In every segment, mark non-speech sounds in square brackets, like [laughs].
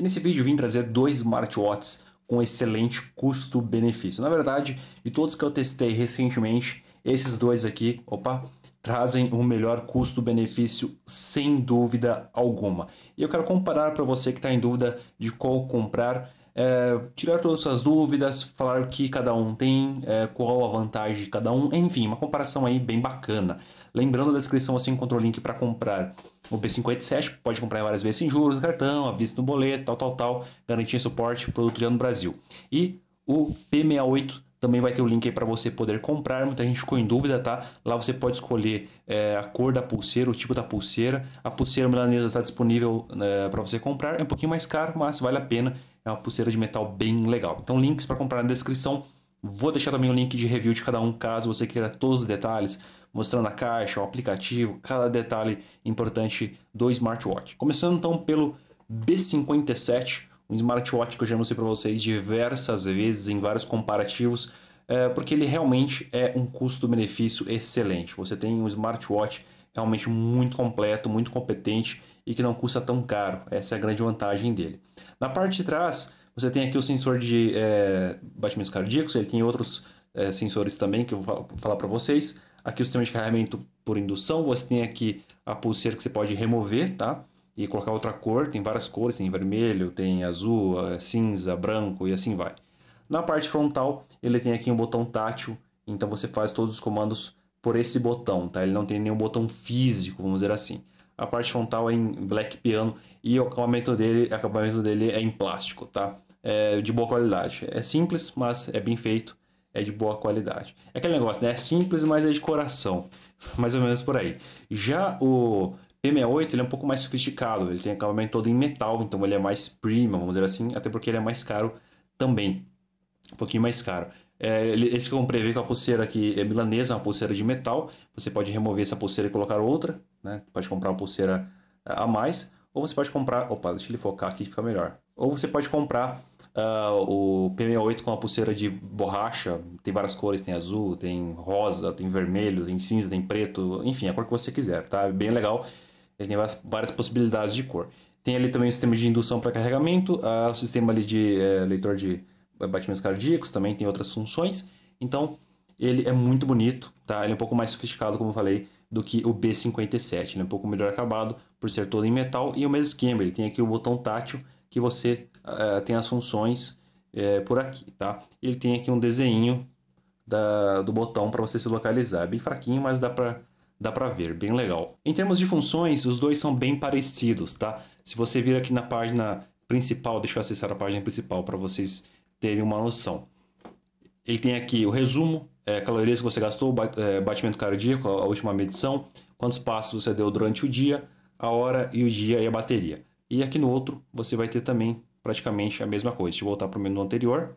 E nesse vídeo vim trazer dois smartwatches com excelente custo-benefício. Na verdade, de todos que eu testei recentemente, esses dois aqui, opa, trazem o melhor custo-benefício sem dúvida alguma. E eu quero comparar para você que está em dúvida de qual comprar é, tirar todas as dúvidas, falar o que cada um tem, é, qual a vantagem de cada um, enfim, uma comparação aí bem bacana. Lembrando, na descrição você encontra o link para comprar o B57, pode comprar várias vezes sem juros, cartão, aviso no boleto, tal, tal, tal, garantia suporte, produto de ano no Brasil. E o P68 também vai ter o link aí para você poder comprar. Muita gente ficou em dúvida, tá? Lá você pode escolher é, a cor da pulseira, o tipo da pulseira. A pulseira milanesa está disponível é, né, para você comprar. É um pouquinho mais caro, mas vale a pena. É uma pulseira de metal bem legal. Então, links para comprar na descrição. Vou deixar também o link de review de cada um, caso você queira todos os detalhes, mostrando a caixa, o aplicativo, cada detalhe importante do smartwatch. Começando então pelo B57, um smartwatch que eu já mostrei para vocês diversas vezes em vários comparativos, é, porque ele realmente é um custo-benefício excelente. Você tem um smartwatch realmente muito completo, muito competente e que não custa tão caro. Essa é a grande vantagem dele. Na parte de trás, você tem aqui o sensor de é, batimentos cardíacos, ele tem outros é, sensores também que eu vou falar para vocês. Aqui o sistema de carregamento por indução, você tem aqui a pulseira que você pode remover, tá? E colocar outra cor, tem várias cores, tem vermelho, tem azul, é, cinza, branco e assim vai. Na parte frontal, ele tem aqui um botão tátil, então você faz todos os comandos por esse botão, tá? Ele não tem nenhum botão físico, vamos dizer assim a parte frontal é em black piano e o acabamento dele, acabamento dele é em plástico, tá? É de boa qualidade. É simples, mas é bem feito, é de boa qualidade. É aquele negócio, né? É simples, mas é de coração. [laughs] Mais ou menos por aí. Já o P68 ele é um pouco mais sofisticado, ele tem acabamento todo em metal, então ele é mais premium, vamos dizer assim, até porque ele é mais caro também. Um pouquinho mais caro. É, esse que eu comprei veio com é a pulseira que é milanesa, é uma pulseira de metal. Você pode remover essa pulseira e colocar outra, né? Pode comprar uma pulseira é, a mais, ou você pode comprar. Opa, deixa ele focar aqui, fica melhor. Ou você pode comprar uh, o P68 com uma pulseira de borracha. Tem várias cores, tem azul, tem rosa, tem vermelho, tem cinza, tem preto, enfim, a cor que você quiser, tá? É bem legal. Ele tem várias, várias possibilidades de cor. Tem ali também o sistema de indução para carregamento, uh, o sistema ali de uh, leitor de batimentos cardíacos, também tem outras funções. Então, ele é muito bonito, tá? Ele é um pouco mais sofisticado, como eu falei, do que o B57. Ele é um pouco melhor acabado, por ser todo em metal. E o mesmo esquema, ele tem aqui o botão tátil, que você uh, tem as funções uh, por aqui, tá? Ele tem aqui um desenho da, do botão para você se localizar. É bem fraquinho, mas dá para dá para ver, bem legal. Em termos de funções, os dois são bem parecidos, tá? Se você vir aqui na página principal, deixa eu acessar a página principal para vocês terem uma noção. Ele tem aqui o resumo, é, calorias que você gastou, é, batimento cardíaco, a última medição, quantos passos você deu durante o dia, a hora e o dia e a bateria. E aqui no outro você vai ter também praticamente a mesma coisa. Se voltar para o menu anterior,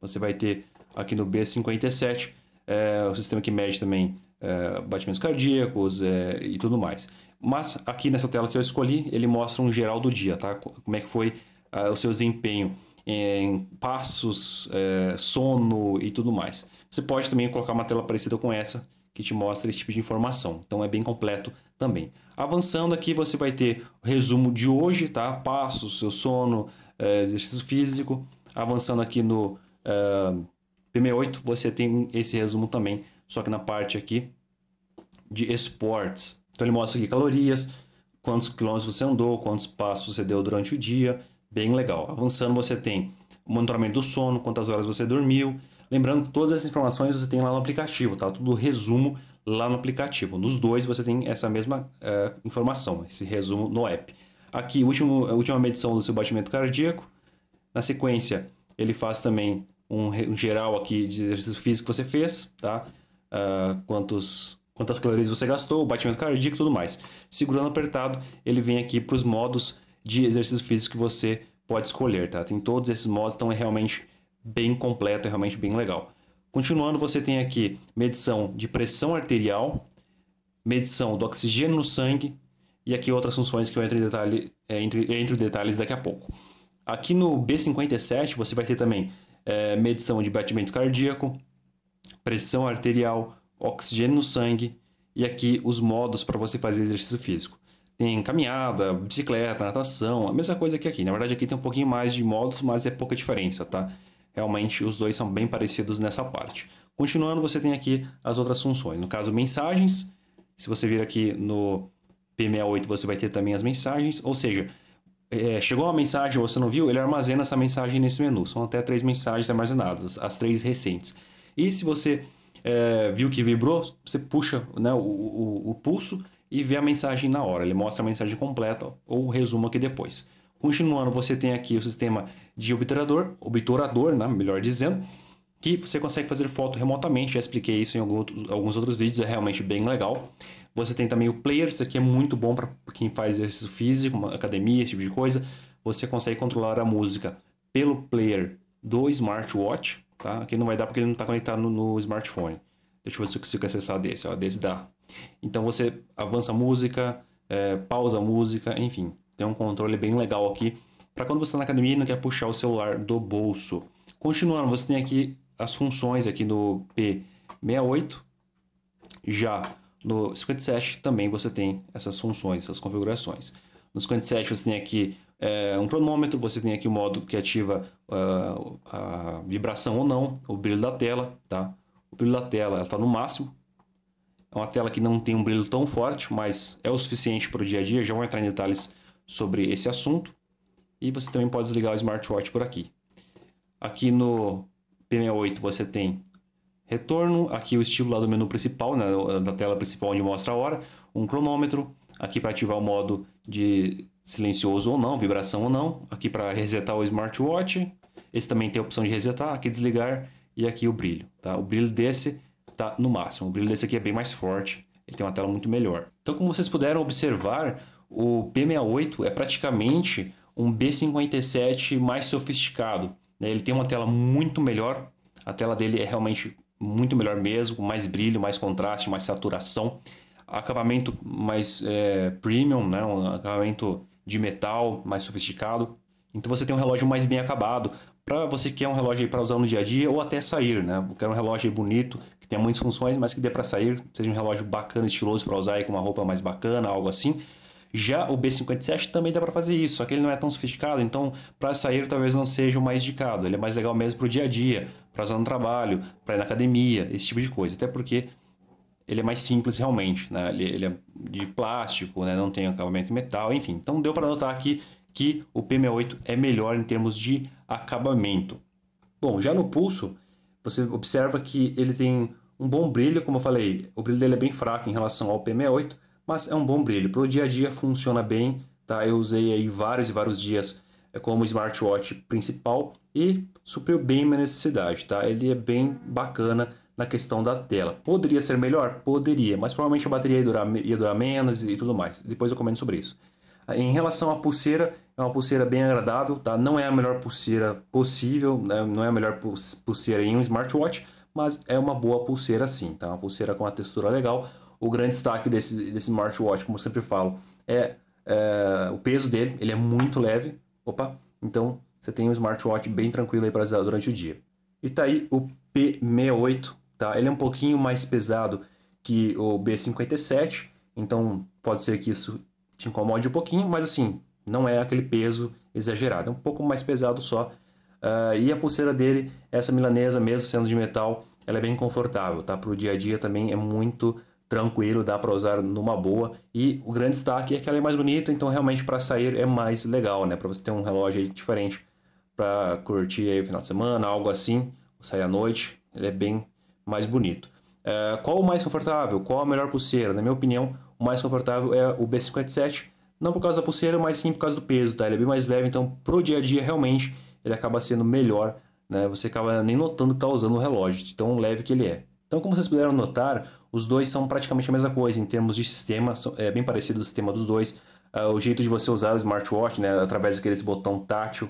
você vai ter aqui no B57 é, o sistema que mede também é, batimentos cardíacos é, e tudo mais. Mas aqui nessa tela que eu escolhi, ele mostra um geral do dia, tá? Como é que foi ah, o seu desempenho em passos, é, sono e tudo mais. Você pode também colocar uma tela parecida com essa, que te mostra esse tipo de informação. Então é bem completo também. Avançando aqui, você vai ter resumo de hoje, tá? Passos, seu sono, é, exercício físico. Avançando aqui no é, PM8, você tem esse resumo também, só que na parte aqui de esportes. Então ele mostra aqui calorias, quantos quilômetros você andou, quantos passos você deu durante o dia, Bem legal. Avançando, você tem o monitoramento do sono, quantas horas você dormiu. Lembrando que todas essas informações você tem lá no aplicativo, tá? Tudo resumo lá no aplicativo. Nos dois você tem essa mesma uh, informação, esse resumo no app. Aqui, último, a última medição do seu batimento cardíaco. Na sequência, ele faz também um, um geral aqui de exercício físico que você fez, tá? Uh, quantos, quantas calorias você gastou, o batimento cardíaco e tudo mais. Segurando apertado, ele vem aqui para os modos de exercício físico que você pode escolher, tá? Tem todos esses modos, então é realmente bem completo, é realmente bem legal. Continuando, você tem aqui medição de pressão arterial, medição do oxigênio no sangue e aqui outras funções que eu entro em detalhe, é, entre, entre detalhes daqui a pouco. Aqui no B57 você vai ter também é, medição de batimento cardíaco, pressão arterial, oxigênio no sangue e aqui os modos para você fazer exercício físico. Tem caminhada, bicicleta, natação, a mesma coisa que aqui. Na verdade, aqui tem um pouquinho mais de modos, mas é pouca diferença, tá? Realmente, os dois são bem parecidos nessa parte. Continuando, você tem aqui as outras funções. No caso, mensagens. Se você vir aqui no P68, você vai ter também as mensagens. Ou seja, é, chegou uma mensagem você não viu, ele armazena essa mensagem nesse menu. São até três mensagens armazenadas, as três recentes. E se você é, viu que vibrou, você puxa né, o, o, o, pulso e vê a mensagem na hora. Ele mostra a mensagem completa ou resumo aqui depois. Continuando, você tem aqui o sistema de obturador, obturador, né, melhor dizendo, que você consegue fazer foto remotamente. Já expliquei isso em alguns outros vídeos, é realmente bem legal. Você tem também o player, isso aqui é muito bom para quem faz exercício físico, academia, esse tipo de coisa. Você consegue controlar a música pelo player do smartwatch, tá? Aqui não vai dar porque ele não está conectado no, no, smartphone. Deixa eu ver se eu consigo acessar desse, ó, desse dá. Então você avança a música, é, pausa a música, enfim, tem um controle bem legal aqui para quando você está na academia e não quer puxar o celular do bolso. Continuando, você tem aqui as funções aqui no P68, já no 57 também você tem essas funções, essas configurações. No 57 você tem aqui é, um cronômetro, você tem aqui o modo que ativa uh, a vibração ou não, o brilho da tela, tá? O brilho da tela está no máximo, é uma tela que não tem um brilho tão forte, mas é o suficiente para o dia a dia. Já vou entrar em detalhes sobre esse assunto. E você também pode desligar o smartwatch por aqui. Aqui no P68 você tem retorno, aqui o estilo lá do menu principal, né, da tela principal onde mostra a hora, um cronômetro, aqui para ativar o modo de silencioso ou não, vibração ou não, aqui para resetar o smartwatch, esse também tem a opção de resetar, aqui desligar e aqui o brilho. Tá? O brilho desse está no máximo. O brilho desse aqui é bem mais forte, ele tem uma tela muito melhor. Então, como vocês puderam observar, o P68 é praticamente um B57 mais sofisticado. Né? Ele tem uma tela muito melhor, a tela dele é realmente muito melhor mesmo, com mais brilho, mais contraste, mais saturação, acabamento mais é, premium, né? um acabamento de metal mais sofisticado. Então você tem um relógio mais bem acabado, para você que quer um relógio para usar no dia a dia ou até sair, né? Quer um relógio bonito, que tenha muitas funções, mas que dê para sair, seja um relógio bacana, estiloso para usar aí com uma roupa mais bacana, algo assim. Já o B57 também dá para fazer isso, só que ele não é tão sofisticado, então para sair talvez não seja o mais indicado. Ele é mais legal mesmo para o dia a dia, para usar no trabalho, para ir na academia, esse tipo de coisa. Até porque ele é mais simples realmente, né? ele, ele é de plástico, né? não tem acabamento em metal, enfim. Então deu para notar aqui que o P68 é melhor em termos de acabamento. Bom, já no pulso, você observa que ele tem um bom brilho, como eu falei, o brilho dele é bem fraco em relação ao P68, mas é um bom brilho. Para o dia a dia funciona bem, tá? Eu usei aí vários e vários dias eh, como smartwatch principal e supriu bem minha necessidade, tá? Ele é bem bacana na questão da tela. Poderia ser melhor? Poderia, mas provavelmente a bateria ia durar, ia durar menos e tudo mais. Depois eu comento sobre isso. Em relação à pulseira, é uma pulseira bem agradável, tá? Não é a melhor pulseira possível, né? não é a melhor pulseira em um smartwatch, mas é uma boa pulseira sim, tá? Uma pulseira com uma textura legal. O grande destaque desse, desse smartwatch, como eu sempre falo, é, é o peso dele, ele é muito leve, opa, então você tem um smartwatch bem tranquilo aí para usar durante o dia. E tá aí o P68, tá? Ele é um pouquinho mais pesado que o B57, então pode ser que isso te incomode um pouquinho, mas assim, não é aquele peso exagerado, é um pouco mais pesado só. Uh, e a pulseira dele, essa milanesa, mesmo sendo de metal, ela é bem confortável, tá? Para o dia a dia também é muito tranquilo, dá para usar numa boa. E o grande destaque é que ela é mais bonita, então realmente para sair é mais legal, né? Para você ter um relógio diferente para curtir aí o final de semana, algo assim, sair à noite, ele é bem mais bonito. Uh, qual o mais confortável? Qual a melhor pulseira? Na minha opinião, o mais confortável é o B57, não por causa da pulseira, mas sim por causa do peso, tá? Ele é bem mais leve, então pro dia a dia realmente ele acaba sendo melhor, né? Você acaba nem notando que tá usando o relógio, de tão leve que ele é. Então, como vocês puderam notar, os dois são praticamente a mesma coisa em termos de sistema, é bem parecido o sistema dos dois. Ah, o jeito de você usar o smartwatch, né, através daquele botão tátil.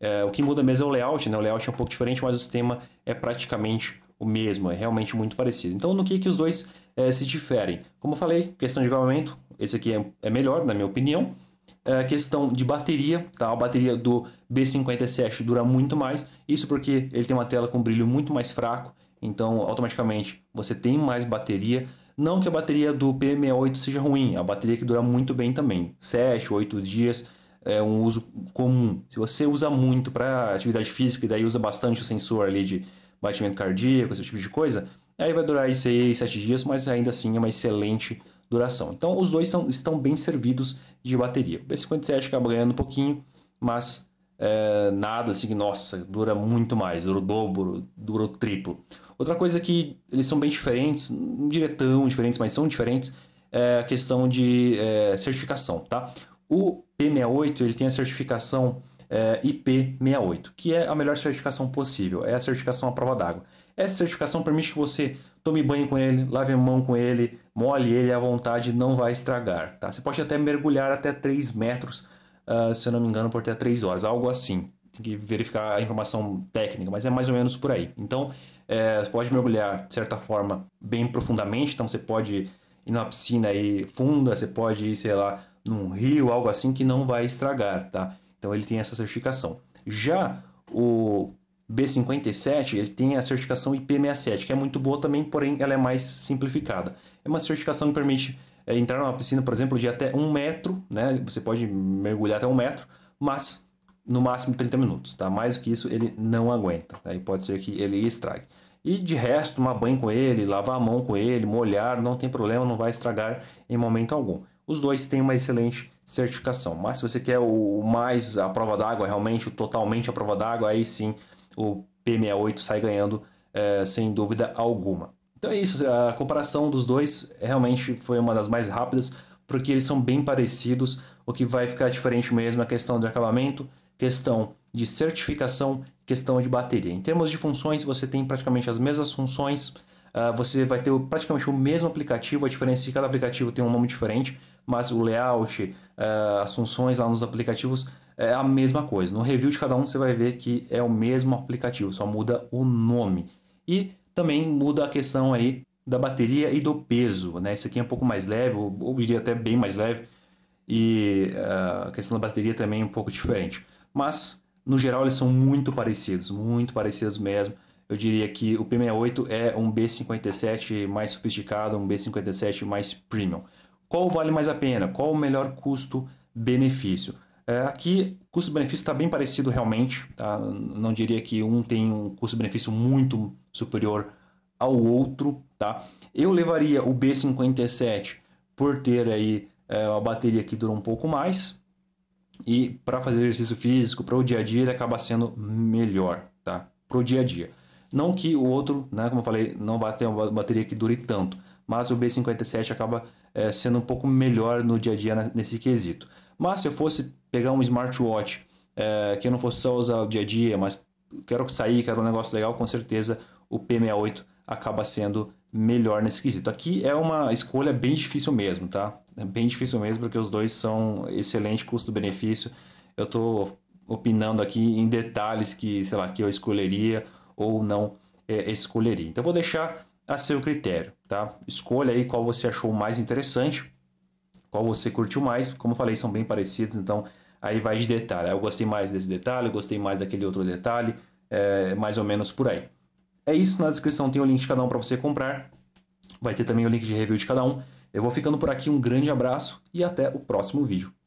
É, o que muda mesmo é o layout, né? O layout é um pouco diferente, mas o sistema é praticamente o mesmo, é realmente muito parecido. Então, no que, que os dois é, se diferem. Como eu falei, questão de acabamento, esse aqui é, é melhor, na minha opinião. É, questão de bateria, tá? a bateria do B57 dura muito mais, isso porque ele tem uma tela com brilho muito mais fraco, então automaticamente você tem mais bateria. Não que a bateria do P68 seja ruim, a bateria que dura muito bem também, 7, 8 dias é um uso comum. Se você usa muito para atividade física e daí usa bastante o sensor ali de batimento cardíaco, esse tipo de coisa, Aí vai durar aí 6, 7 dias, mas ainda assim é uma excelente duração. Então os dois são, estão bem servidos de bateria. O B57 acaba ganhando um pouquinho, mas é, nada assim, nossa, dura muito mais, dura o dobro, dura o triplo. Outra coisa que eles são bem diferentes, não diria tão diferentes, mas são diferentes, é a questão de é, certificação, tá? O P68 ele tem a certificação é, IP68, que é a melhor certificação possível, é a certificação à prova d'água. Essa certificação permite que você tome banho com ele, lave a mão com ele, molhe ele à vontade, não vai estragar. Tá? Você pode até mergulhar até 3 metros, uh, se eu não me engano, por até 3 horas, algo assim. Tem que verificar a informação técnica, mas é mais ou menos por aí. Então, é, você pode mergulhar, de certa forma, bem profundamente. Então, você pode ir na piscina aí funda, você pode ir, sei lá, num rio, algo assim, que não vai estragar. Tá? Então, ele tem essa certificação. Já o B57 ele tem a certificação IP67, que é muito boa também, porém ela é mais simplificada. É uma certificação que permite é, entrar numa piscina, por exemplo, de até um metro, né? Você pode mergulhar até um metro, mas no máximo 30 minutos, tá? Mais do que isso ele não aguenta, aí tá? pode ser que ele estrague. E de resto, tomar banho com ele, lavar a mão com ele, molhar, não tem problema, não vai estragar em momento algum. Os dois têm uma excelente certificação, mas se você quer o mais a prova d'água, realmente, o totalmente a prova d'água, aí sim o P68 sai ganhando é, sem dúvida alguma. Então é isso, a comparação dos dois realmente foi uma das mais rápidas, porque eles são bem parecidos. O que vai ficar diferente mesmo é a questão de acabamento, questão de certificação, questão de bateria. Em termos de funções, você tem praticamente as mesmas funções, ah, você vai ter praticamente o mesmo aplicativo, a diferença é que cada aplicativo tem um nome diferente, mas o layout, eh, as funções lá nos aplicativos é a mesma coisa. No review de cada um você vai ver que é o mesmo aplicativo, só muda o nome. E também muda a questão aí da bateria e do peso, né? Esse aqui é um pouco mais leve, ou, ou diria até bem mais leve, e uh, a questão da bateria também é um pouco diferente. Mas, no geral, eles são muito parecidos, muito parecidos mesmo. Eu diria que o P68 é um B57 mais sofisticado, um B57 mais premium. Qual vale mais a pena? Qual o melhor custo-benefício? É, aqui, custo-benefício está bem parecido realmente. Tá? Não diria que um tem um custo-benefício muito superior ao outro. Tá? Eu levaria o B57 por ter aí é, uma bateria que dura um pouco mais. E para fazer exercício físico, para o dia a dia, ele acaba sendo melhor tá? para o dia a dia. Não que o outro, né, como eu falei, não vá ter uma bateria que dure tanto, mas o B57 acaba é, sendo um pouco melhor no dia a dia né, nesse quesito. Mas se eu fosse pegar um smartwatch é, que eu não fosse só usar o dia a dia, mas quero sair, quero um negócio legal, com certeza o P68 acaba sendo melhor nesse quesito. Aqui é uma escolha bem difícil mesmo, tá? É bem difícil mesmo porque os dois são excelente custo-benefício. Eu estou opinando aqui em detalhes que, sei lá, que eu escolheria ou não é, escolheria. Então vou deixar Tá a seu critério, tá? Escolha aí qual você achou mais interessante, qual você curtiu mais. Como eu falei, são bem parecidos, então aí vai de detalhe. Ah, eu gostei mais desse detalhe, eu gostei mais daquele outro detalhe, é, mais ou menos por aí. É isso, na descrição tem o link de cada um para você comprar. Vai ter também o link de review de cada um. Eu vou ficando por aqui, um grande abraço e até o próximo vídeo.